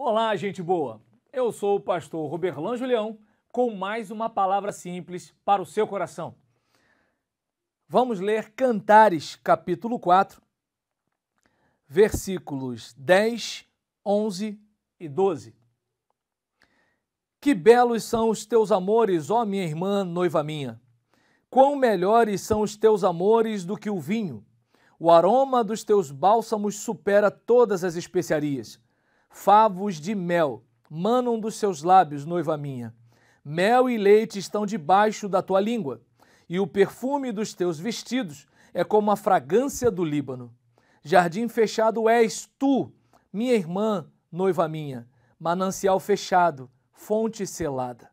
Olá, gente boa! Eu sou o pastor Roberlan Julião com mais uma palavra simples para o seu coração. Vamos ler Cantares, capítulo 4, versículos 10, 11 e 12. Que belos são os teus amores, ó minha irmã, noiva minha! Quão melhores são os teus amores do que o vinho! O aroma dos teus bálsamos supera todas as especiarias favos de mel manam dos seus lábios, noiva minha. Mel e leite estão debaixo da tua língua, e o perfume dos teus vestidos é como a fragrância do Líbano. Jardim fechado és tu, minha irmã, noiva minha, manancial fechado, fonte selada.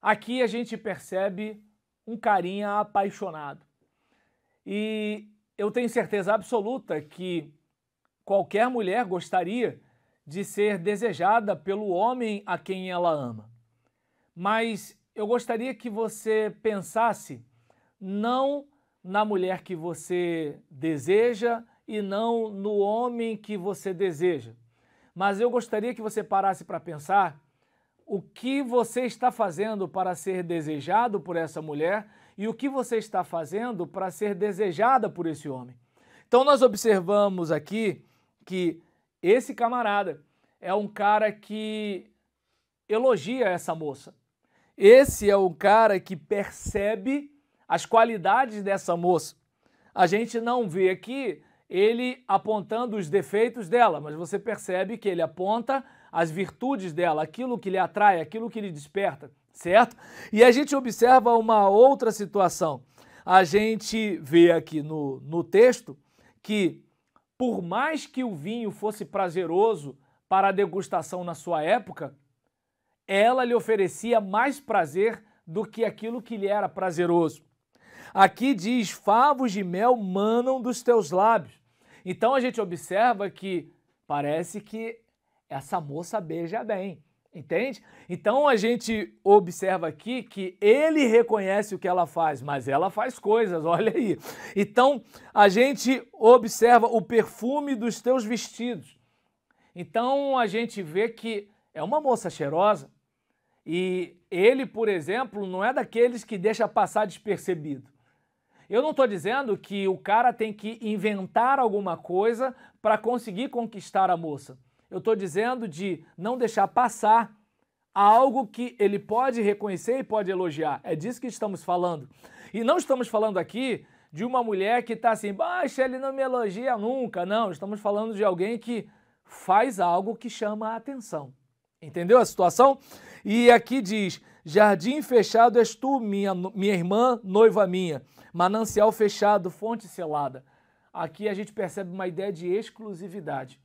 Aqui a gente percebe um carinha apaixonado. E eu tenho certeza absoluta que qualquer mulher gostaria de ser desejada pelo homem a quem ela ama. Mas eu gostaria que você pensasse não na mulher que você deseja e não no homem que você deseja. Mas eu gostaria que você parasse para pensar o que você está fazendo para ser desejado por essa mulher e o que você está fazendo para ser desejada por esse homem. Então nós observamos aqui que esse camarada é um cara que elogia essa moça. Esse é um cara que percebe as qualidades dessa moça. A gente não vê aqui ele apontando os defeitos dela, mas você percebe que ele aponta as virtudes dela, aquilo que lhe atrai, aquilo que lhe desperta, certo? E a gente observa uma outra situação. A gente vê aqui no, no texto que por mais que o vinho fosse prazeroso para a degustação na sua época, ela lhe oferecia mais prazer do que aquilo que lhe era prazeroso. Aqui diz: favos de mel manam dos teus lábios. Então a gente observa que parece que essa moça beija bem. Entende? Então a gente observa aqui que ele reconhece o que ela faz, mas ela faz coisas, olha aí. Então a gente observa o perfume dos teus vestidos. Então a gente vê que é uma moça cheirosa e ele, por exemplo, não é daqueles que deixa passar despercebido. Eu não estou dizendo que o cara tem que inventar alguma coisa para conseguir conquistar a moça. Eu estou dizendo de não deixar passar algo que ele pode reconhecer e pode elogiar. É disso que estamos falando. E não estamos falando aqui de uma mulher que está assim, baixa, ele não me elogia nunca. Não, estamos falando de alguém que faz algo que chama a atenção. Entendeu a situação? E aqui diz: Jardim fechado és tu, minha, minha irmã, noiva minha. Manancial fechado, fonte selada. Aqui a gente percebe uma ideia de exclusividade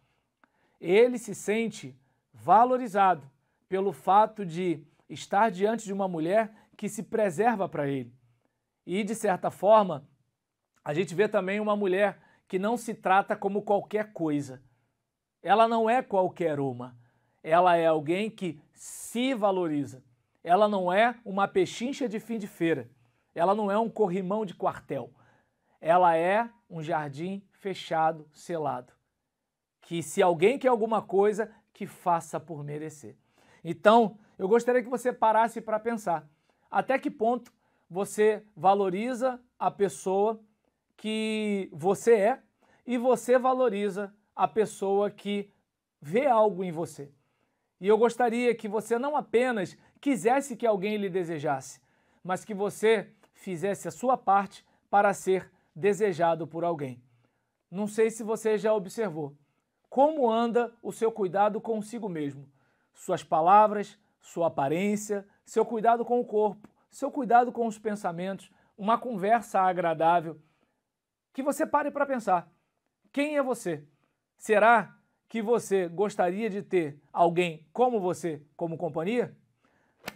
ele se sente valorizado pelo fato de estar diante de uma mulher que se preserva para ele. E, de certa forma, a gente vê também uma mulher que não se trata como qualquer coisa. Ela não é qualquer uma. Ela é alguém que se valoriza. Ela não é uma pechincha de fim de feira. Ela não é um corrimão de quartel. Ela é um jardim fechado, selado que se alguém quer alguma coisa, que faça por merecer. Então, eu gostaria que você parasse para pensar até que ponto você valoriza a pessoa que você é e você valoriza a pessoa que vê algo em você. E eu gostaria que você não apenas quisesse que alguém lhe desejasse, mas que você fizesse a sua parte para ser desejado por alguém. Não sei se você já observou, como anda o seu cuidado consigo mesmo? Suas palavras, sua aparência, seu cuidado com o corpo, seu cuidado com os pensamentos, uma conversa agradável. Que você pare para pensar. Quem é você? Será que você gostaria de ter alguém como você como companhia?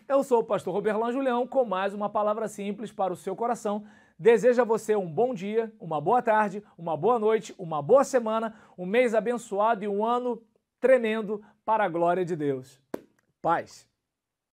Eu sou o pastor Roberto Julião com mais uma palavra simples para o seu coração Desejo a você um bom dia, uma boa tarde, uma boa noite, uma boa semana, um mês abençoado e um ano tremendo para a glória de Deus. Paz.